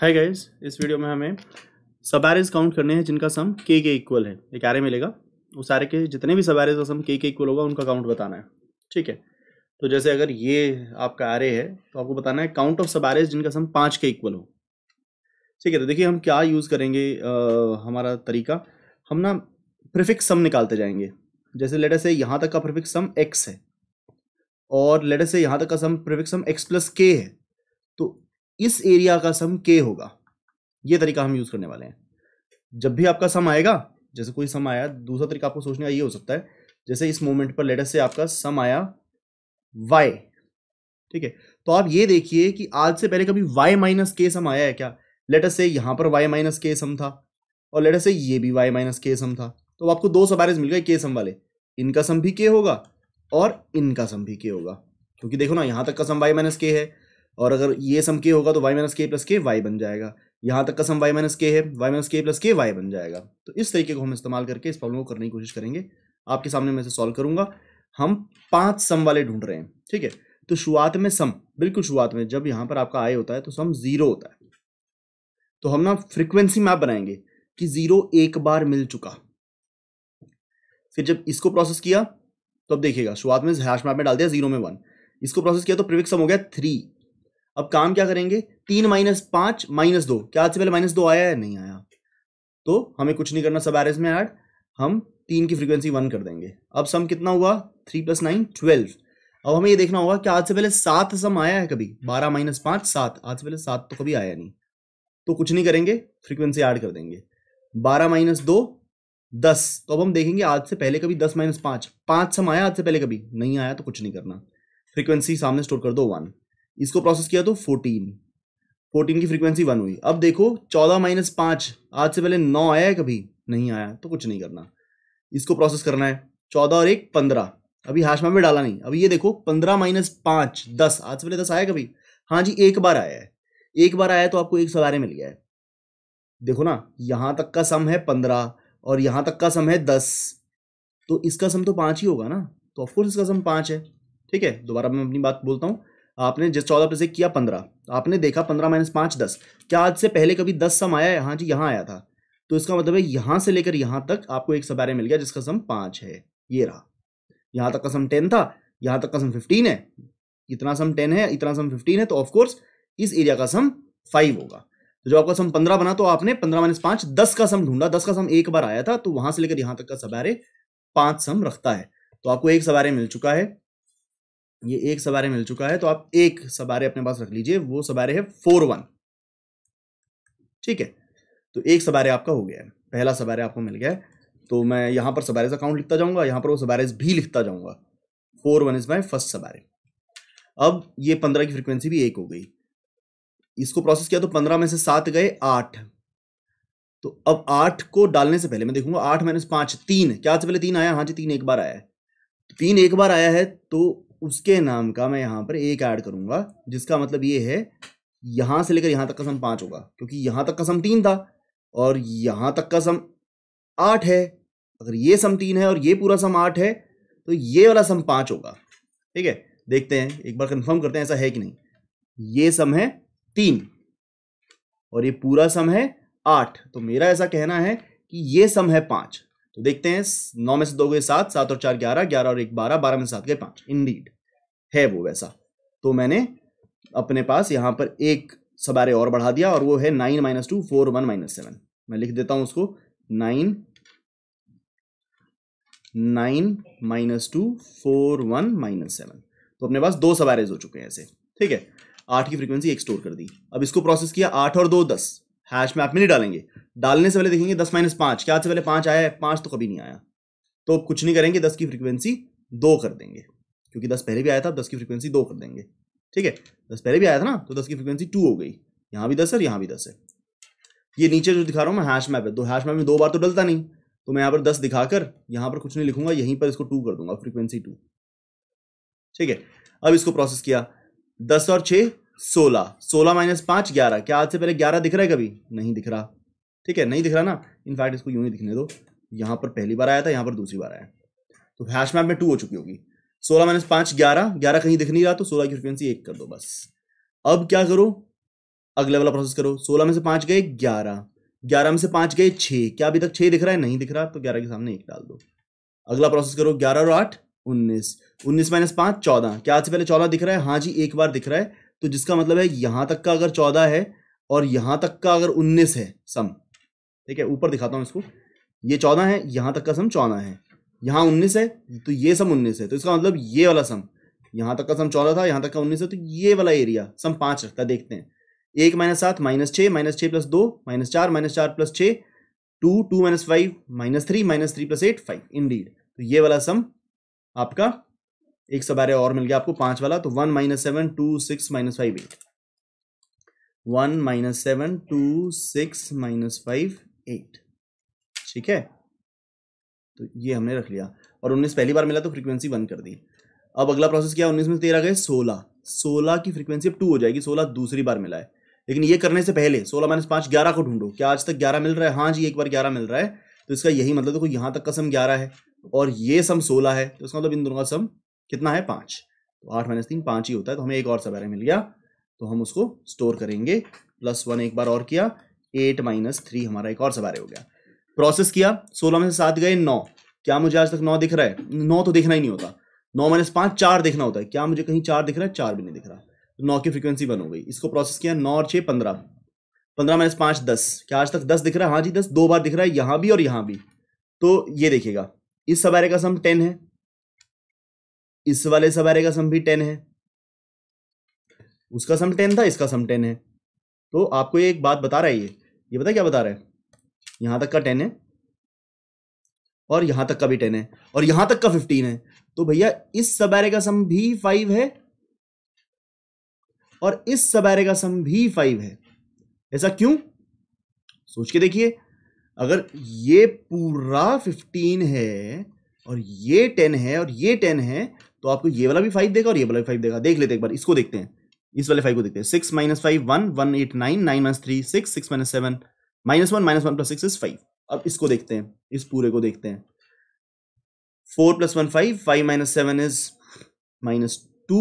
hi guys इस video में हमें सब एरेज काउंट करने हैं जिनका सम के के इक्वल है एक आरे मिलेगा उस एरे के जितने भी सब एरेज का सम के के इक्वल होगा उनका काउंट बताना है ठीक है तो जैसे अगर ये आपका आरे है तो आपको बताना है काउंट ऑफ सब एरेज जिनका सम पाँच के इक्वल हो ठीक है तो देखिए हम क्या यूज़ करेंगे आ, हमारा तरीका हम ना प्रिफिक्स सम निकालते जाएंगे जैसे लेटर से यहाँ तक का प्रिफिक्स सम एक्स है और लेटर से यहाँ तक का sum prefix sum x plus K है तो इस एरिया का सम के होगा ये तरीका हम यूज करने वाले हैं जब भी आपका सम आएगा जैसे कोई सम आया दूसरा तरीका आपको सोचने का ये हो सकता है जैसे इस मोमेंट पर लेटेस्ट से आपका सम आया वाई ठीक है तो आप ये देखिए कि आज से पहले कभी वाई माइनस के सम आया है क्या लेटर से यहां पर वाई माइनस के सम था और लेटर से ये भी वाई माइनस के सम था तो आपको दो सबारेज मिल गए के सम वाले इनका सम भी के होगा और इनका सम भी के होगा क्योंकि देखो ना यहां तक का सम वाई माइनस के है और अगर ये सम के होगा तो y minus K plus K y बन जाएगा यहाँ तक का सम वाई माइनस के है y minus K plus K y बन जाएगा तो इस तरीके को हम इस्तेमाल करके इस प्रॉब्लम को करने की कोशिश करेंगे आपके सामने मैं इसे सॉल्व करूंगा हम पांच सम वाले ढूंढ रहे हैं ठीक है तो शुरुआत में सम बिल्कुल शुरुआत में जब यहाँ पर आपका आई होता है तो सम जीरो होता है तो हम ना फ्रिक्वेंसी मैप बनाएंगे कि जीरो एक बार मिल चुका फिर जब इसको प्रोसेस किया तो अब देखिएगा शुरुआत में हैश मैप में डाल दिया जीरो में वन इसको प्रोसेस किया तो प्रिविक सम हो गया थ्री अब काम क्या करेंगे तीन माइनस पांच माइनस दो क्या आज से पहले माइनस दो आया है नहीं आया तो हमें कुछ नहीं करना सब एरेज में ऐड हम तीन की फ्रीक्वेंसी वन कर देंगे अब सम कितना हुआ थ्री प्लस नाइन ट्वेल्व अब हमें ये देखना होगा कि आज से पहले सात सम आया है कभी बारह माइनस पांच सात आज से पहले सात तो कभी आया नहीं तो कुछ नहीं करेंगे फ्रीक्वेंसी ऐड कर देंगे बारह माइनस दो दस तो अब हम देखेंगे आज से पहले कभी दस माइनस पांच पांच सम आया आज से पहले कभी नहीं आया तो कुछ नहीं करना फ्रीक्वेंसी सामने स्टोर कर दो वन इसको प्रोसेस किया तो फोर्टीन फोर्टीन की फ्रीक्वेंसी वन हुई अब देखो चौदह माइनस पाँच आज से पहले नौ आया है कभी नहीं आया तो कुछ नहीं करना इसको प्रोसेस करना है चौदह और एक पंद्रह अभी हाशमा में डाला नहीं अभी ये देखो पंद्रह माइनस पाँच दस आज से पहले दस आया कभी हाँ जी एक बार आया है एक बार आया है तो आपको एक सवारे मिल गया है देखो ना यहाँ तक का सम है पंद्रह और यहाँ तक का सम है दस तो इसका सम तो पाँच ही होगा ना तो ऑफकोर्स इसका सम पाँच है ठीक है दोबारा मैं अपनी बात बोलता हूँ आपने जिस चौदह पर से किया पंद्रह आपने देखा पंद्रह माइनस पाँच दस क्या आज से पहले कभी दस सम आया यहाँ जी यहाँ आया था तो इसका मतलब है यहाँ से लेकर यहाँ तक आपको एक सब मिल गया जिसका सम पाँच है ये रहा यहाँ तक का सम टेन था यहाँ तक का सम फिफ्टीन है इतना सम टेन है इतना सम फिफ्टीन है तो ऑफकोर्स इस एरिया का सम फाइव होगा तो जब आपका सम पंद्रह बना तो आपने पंद्रह माइनस पाँच दस का सम ढूंढा दस का सम एक बार आया था तो वहां से लेकर यहाँ तक का सब पाँच सम रखता है तो आपको एक सबारे मिल चुका है ये एक सवारे मिल चुका है तो आप एक सवारे अपने पास रख लीजिए वो सवारे है फोर वन ठीक है तो एक सवारे आपका हो गया है पहला सवारे आपको मिल गया है तो मैं यहां पर सवारेज अकाउंट लिखता जाऊंगा यहां पर वो सवारेज भी लिखता जाऊंगा four one is my first subarray अब ये पंद्रह की फ्रिक्वेंसी भी एक हो गई इसको प्रोसेस किया तो पंद्रह में से सात गए आठ तो अब आठ को डालने से पहले मैं देखूंगा आठ माइनस पांच तीन क्या से पहले तीन आया हाँ जी तीन एक बार आया है तो तीन एक बार आया है तो उसके नाम का मैं यहाँ पर एक ऐड करूँगा जिसका मतलब ये है यहाँ से लेकर यहाँ तक का सम पाँच होगा क्योंकि यहाँ तक का सम तीन था और यहाँ तक का सम आठ है अगर ये सम तीन है और ये पूरा सम आठ है तो ये वाला सम पाँच होगा ठीक है देखते हैं एक बार कंफर्म करते हैं ऐसा है कि नहीं ये सम है तीन और ये पूरा सम है आठ तो मेरा ऐसा कहना है कि ये सम है पाँच तो देखते हैं नौ में से दो गए सात सात और चार ग्यारह ग्यारह और एक बारह बारह में सात गए पाँच इन है वो वैसा तो मैंने अपने पास यहाँ पर एक सबारे और बढ़ा दिया और वो है nine minus two four one minus seven मैं लिख देता हूँ उसको nine nine minus two four one minus seven तो अपने पास दो सवारेज हो चुके हैं ऐसे ठीक है आठ की फ्रीक्वेंसी एक स्टोर कर दी अब इसको प्रोसेस किया आठ और दो दस हैश में आप में नहीं डालेंगे डालने से पहले देखेंगे दस माइनस पाँच क्या से पहले पाँच आया है पाँच तो कभी नहीं आया तो कुछ नहीं करेंगे दस की फ्रीक्वेंसी दो कर देंगे क्योंकि दस पहले भी आया था दस की फ्रीक्वेंसी दो कर देंगे ठीक है दस पहले भी आया था ना तो दस की फ्रीक्वेंसी टू हो गई यहाँ भी दस है यहाँ भी दस है ये नीचे जो दिखा रहा हूँ मैं हैश मैप है तो हैश मैप में दो बार तो डलता नहीं तो मैं यहाँ पर दस दिखाकर यहाँ पर कुछ नहीं लिखूंगा यहीं पर इसको टू कर दूंगा फ्रीक्वेंसी टू ठीक है अब इसको प्रोसेस किया दस और छः सोलह सोलह माइनस पाँच ग्यारह क्या आज से पहले ग्यारह दिख रहा है कभी नहीं दिख रहा ठीक है नहीं दिख रहा ना इनफैक्ट इसको यूँ ही दिखने दो यहाँ पर पहली बार आया था यहाँ पर दूसरी बार आया तो हैश मैप में टू हो चुकी होगी सोलह माइनस पांच ग्यारह ग्यारह कहीं दिख नहीं रहा तो सोलह की फ्रिक्वेंसी एक कर दो बस अब क्या करो अगले वाला प्रोसेस करो सोलह में से पांच गए ग्यारह ग्यारह में से पांच गए छह क्या अभी तक छह दिख रहा है नहीं दिख रहा तो ग्यारह के सामने एक डाल दो अगला प्रोसेस करो ग्यारह और आठ उन्नीस उन्नीस माइनस पांच चौदह क्या आज से पहले चौदह दिख रहा है हाँ जी एक बार दिख रहा है तो जिसका मतलब है यहां तक का अगर चौदह है और यहां तक का अगर उन्नीस है सम ठीक है ऊपर दिखाता हूं इसको ये चौदह है यहां तक का सम चौदह है यहाँ उन्नीस है तो ये सम उन्नीस है तो इसका मतलब ये वाला सम यहाँ तक का सम चौदह था यहाँ तक का उन्नीस है तो ये वाला एरिया सम पाँच रखता है देखते हैं एक माइनस सात माइनस छः माइनस छः प्लस दो माइनस चार माइनस चार प्लस छः two two minus five minus three minus three plus eight five इन तो ये वाला सम आपका एक सौ बारह और मिल गया आपको पाँच वाला तो one minus seven two six minus five eight one minus seven two six minus five eight ठीक है तो ये हमने रख लिया और उन्नीस पहली बार मिला तो फ्रीक्वेंसी बंद कर दी अब अगला प्रोसेस क्या उन्नीस में तेरह गए सोलह सोलह की फ्रीक्वेंसी अब टू हो जाएगी सोलह दूसरी बार मिला है लेकिन ये करने से पहले सोलह माइनस पाँच ग्यारह को ढूंढो क्या आज तक ग्यारह मिल रहा है हाँ जी एक बार ग्यारह मिल रहा है तो इसका यही मतलब देखो यहाँ तक का सम ग्यारह है और ये सम सोलह है तो इसका मतलब इन दोनों का सम कितना है पाँच तो आठ माइनस तीन पाँच ही होता है तो हमें एक और सवेरा मिल गया तो हम उसको स्टोर करेंगे प्लस वन एक बार और किया एट माइनस थ्री हमारा एक और सवेरे हो गया प्रोसेस किया सोलह में से सात गए नौ क्या मुझे आज तक नौ दिख रहा है नौ तो देखना ही नहीं होता नौ माइनस पांच चार देखना होता है क्या मुझे कहीं चार दिख रहा है चार भी नहीं दिख रहा तो नौ की फ्रीक्वेंसी बन हो गई इसको प्रोसेस किया नौ और छह पंद्रह पंद्रह माइनस पांच दस क्या आज तक दस दिख रहा है हाँ जी दस दो बार दिख रहा है यहां भी और यहां भी तो ये देखिएगा इस सवारे का सम टेन है इस वाले सवारे का सम भी टेन है उसका सम टेन था इसका सम टेन है तो आपको ये एक बात बता रहा है ये ये पता क्या बता रहा है यहां तक का टेन है और यहां तक का भी टेन है और यहां तक का फिफ्टीन है तो भैया इस सबैरे का सम भी फाइव है और इस सबैरे का सम भी फाइव है ऐसा क्यों सोच के देखिए अगर ये पूरा फिफ्टीन है और ये टेन है और ये टेन है तो आपको ये वाला भी फाइव देगा और ये वाला भी फाइव देगा देख लेते एक बार इसको देखते हैं इस वाले फाइव को देखते हैं six minus five one one eight nine nine minus three six six minus seven minus one minus one plus six is five अब इसको देखते हैं इस पूरे को देखते हैं four plus one five five minus seven is minus two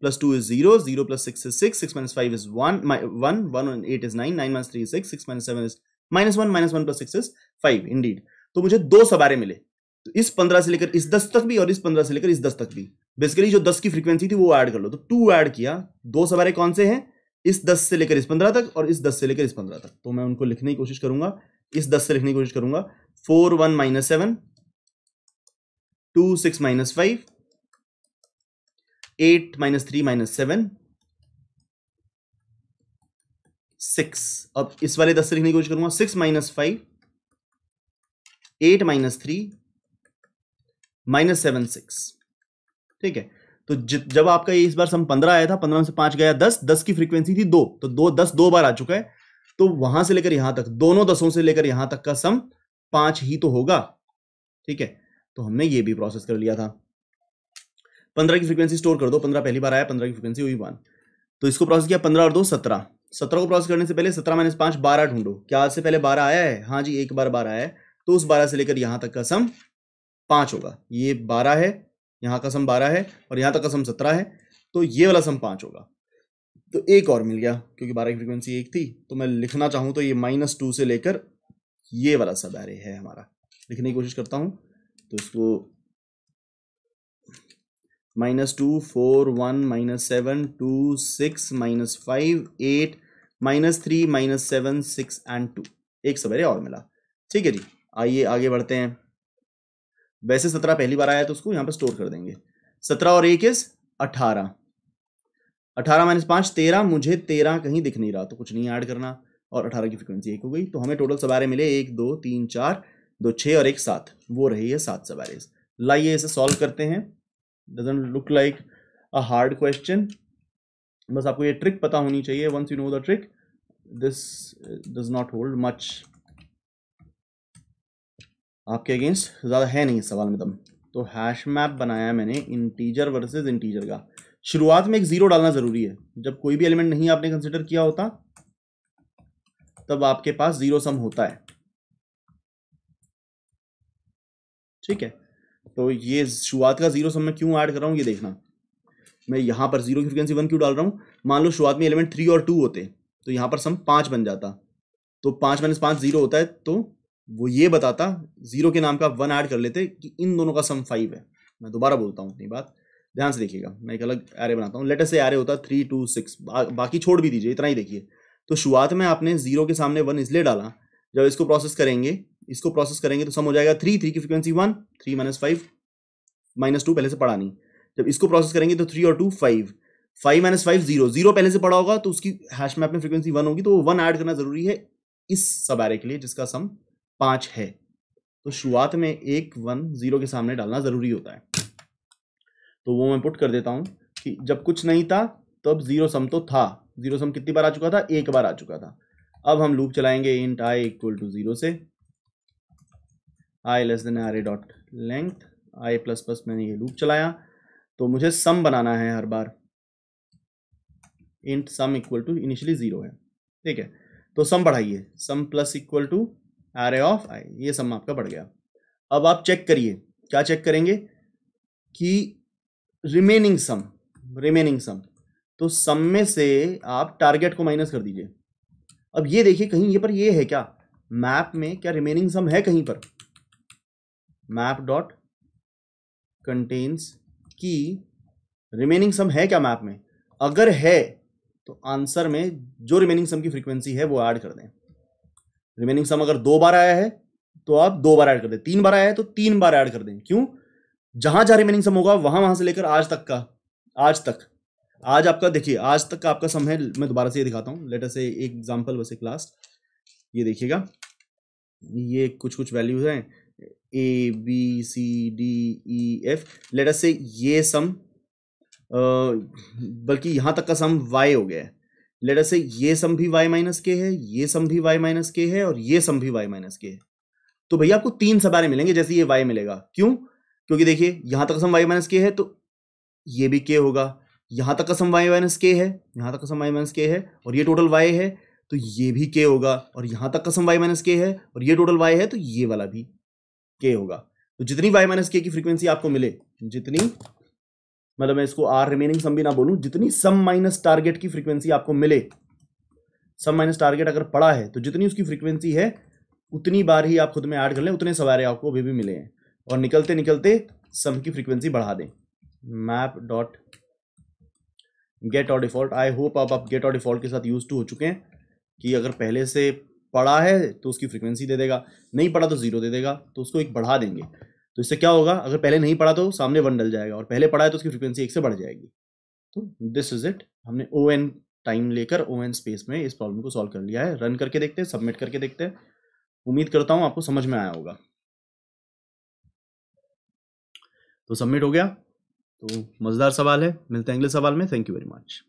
plus two is zero zero plus six is six six minus five is one one one eight is nine nine minus three is six six minus seven is minus one minus one plus six is five indeed तो मुझे दो सवारे मिले तो इस पंद्रह से लेकर इस दस तक भी और इस पंद्रह से लेकर इस दस तक भी बेसिकली जो दस की फ्रीक्वेंसी थी वो ऐड कर लो तो टू ऐड किया दो सवारे कौन से हैं इस दस से लेकर इस पंद्रह तक और इस दस से लेकर इस पंद्रह तक तो मैं उनको लिखने की कोशिश करूंगा इस दस से लिखने की कोशिश करूंगा four one minus seven two six minus five eight minus three minus seven six अब इस वाले दस से लिखने की कोशिश करूंगा six minus five eight minus three minus seven six ठीक है तो जब आपका ये इस बार सम पंद्रह आया था पंद्रह से पांच गया दस दस की फ्रीक्वेंसी थी दो तो दो दस दो बार आ चुका है तो वहां से लेकर यहां तक दोनों दसों से लेकर यहां तक का सम पांच ही तो होगा ठीक है तो हमने ये भी प्रोसेस कर लिया था पंद्रह की फ्रीक्वेंसी स्टोर कर दो पंद्रह पहली बार आया पंद्रह की फ्रीक्वेंसी हुई वन तो इसको प्रोसेस किया पंद्रह और दो सत्रह सत्रह को प्रोसेस करने से पहले सत्रह माइनस पांच बारह ढूंढो क्या आज से पहले बारह आया है हाँ जी एक बार बारह आया है तो उस बारह से लेकर यहां तक का सम पांच होगा ये बारह है यहाँ का सम बारह है और यहाँ तक का सम सत्रह है तो ये वाला सम पाँच होगा तो एक और मिल गया क्योंकि बारह की फ्रिक्वेंसी एक थी तो मैं लिखना चाहूँ तो ये माइनस टू से लेकर ये वाला सब आ है हमारा लिखने की कोशिश करता हूँ तो इसको minus two four one minus seven two six minus five eight minus three minus seven six and two एक सवेरे और मिला ठीक है जी आइए आगे बढ़ते हैं वैसे सत्रह पहली बार आया तो उसको यहाँ पर स्टोर कर देंगे सत्रह और एक इस अठारह अठारह माइनस पाँच तेरह मुझे तेरह कहीं दिख नहीं रहा तो कुछ नहीं ऐड करना और अठारह की फ्रिक्वेंसी एक हो गई तो हमें टोटल सवारे मिले एक दो तीन चार दो छः और एक सात वो रही है सात सवारे लाइए इसे सॉल्व करते हैं doesn't look like a hard question बस आपको ये ट्रिक पता होनी चाहिए once you know the trick this does not hold much आपके अगेंस्ट ज़्यादा है नहीं इस सवाल में दम तो हैश मैप बनाया मैंने इंटीजर वर्सेस इंटीजर का शुरुआत में एक ज़ीरो डालना ज़रूरी है जब कोई भी एलिमेंट नहीं आपने कंसिडर किया होता तब आपके पास ज़ीरो सम होता है ठीक है तो ये शुरुआत का ज़ीरो सम मैं क्यों ऐड कर रहा हूँ ये देखना मैं यहाँ पर जीरो की फ्रिक्वेंसी वन क्यों डाल रहा हूँ मान लो शुरुआत में एलिमेंट थ्री और टू होते तो यहाँ पर सम पाँच बन जाता तो पाँच माइनस पाँच जीरो होता है तो वो ये बताता जीरो के नाम का वन ऐड कर लेते कि इन दोनों का सम फाइव है मैं दोबारा बोलता हूँ अपनी बात ध्यान से देखिएगा मैं एक अलग एरे बनाता हूँ लेटेस्ट से एरे होता है थ्री टू सिक्स बाकी छोड़ भी दीजिए इतना ही देखिए तो शुरुआत में आपने जीरो के सामने वन इसलिए डाला जब इसको प्रोसेस करेंगे इसको प्रोसेस करेंगे तो सम हो जाएगा थ्री थ्री की frequency one three minus five minus two पहले से पढ़ा नहीं जब इसको प्रोसेस करेंगे तो थ्री और two five five minus five zero zero पहले से पड़ा होगा तो उसकी हैश मैप में फ्रिक्वेंसी वन होगी तो वो वन ऐड करना जरूरी है इस सब एरे के लिए जिसका सम पाँच है तो शुरुआत में एक वन ज़ीरो के सामने डालना ज़रूरी होता है तो वो मैं पुट कर देता हूं कि जब कुछ नहीं था तो ज़ीरो सम तो था ज़ीरो सम कितनी बार आ चुका था एक बार आ चुका था अब हम लूप चलाएंगे int i equal to zero से i less than array dot length i plus plus मैंने ये लूप चलाया तो मुझे सम बनाना है हर बार int sum equal to initially zero है ठीक है तो सम बढ़ाइए sum plus equal to arr of i ये सम आपका बढ़ गया अब आप चेक करिए क्या चेक करेंगे कि रिमेनिंग सम रिमेनिंग सम तो सम में से आप टारगेट को माइनस कर दीजिए अब ये देखिए कहीं ये पर ये है क्या मैप में क्या रिमेनिंग सम है कहीं पर मैप डॉट कंटेन्स की रिमेनिंग सम है क्या मैप में अगर है तो आंसर में जो रिमेनिंग सम की फ्रीक्वेंसी है वो ऐड कर दें रिमेनिंग सम अगर दो बार आया है तो आप दो बार ऐड कर दें तीन बार आया है तो तीन बार ऐड कर दें क्यों जहां जहां रिमेनिंग सम होगा वहां वहां से लेकर आज तक का आज तक आज आपका देखिए आज तक का आपका सम है मैं दोबारा से ये दिखाता हूँ लेटर से एक एग्जाम्पल वैसे क्लास ये देखिएगा ये कुछ कुछ वैल्यूज हैं A B C D E F letter से ये सम बल्कि यहाँ तक का सम वाई हो गया है लेट अस से ये सम भी y माइनस के है ये सम भी y माइनस के है और ये सम भी y माइनस के है तो भैया आपको तीन सबारे मिलेंगे जैसे ये y मिलेगा क्यों क्योंकि देखिए यहां तक सम y माइनस के है तो ये भी के होगा यहां तक का सम y माइनस के है यहां तक का सम y माइनस के है और ये टोटल y है तो ये भी के होगा और यहां तक का सम y माइनस के है और ये टोटल y है तो ये वाला भी के होगा तो जितनी y माइनस के की फ्रीक्वेंसी आपको मिले जितनी मतलब मैं इसको आर रिमेनिंग सम भी ना बोलूँ जितनी सम माइनस टारगेट की फ्रीक्वेंसी आपको मिले सम माइनस टारगेट अगर पड़ा है तो जितनी उसकी फ्रीक्वेंसी है उतनी बार ही आप खुद में ऐड कर लें उतने सवारे आपको अभी भी मिले हैं और निकलते निकलते सम की फ्रीक्वेंसी बढ़ा दें मैप डॉट गेट और डिफॉल्ट आई होप आप आप गेट और डिफॉल्ट के साथ यूज टू हो चुके हैं कि अगर पहले से पड़ा है तो उसकी फ्रीक्वेंसी दे देगा नहीं पड़ा तो ज़ीरो दे देगा तो उसको एक बढ़ा देंगे तो इससे क्या होगा अगर पहले नहीं पढ़ा तो सामने वन डल जाएगा और पहले पढ़ा है तो उसकी फ्रिक्वेंसी एक से बढ़ जाएगी तो दिस इज इट हमने ओ एन टाइम लेकर ओ एन स्पेस में इस प्रॉब्लम को सॉल्व कर लिया है रन करके देखते हैं सबमिट करके देखते हैं उम्मीद करता हूँ आपको समझ में आया होगा तो सबमिट हो गया तो मज़ेदार सवाल है मिलते हैं अगले सवाल में थैंक यू वेरी मच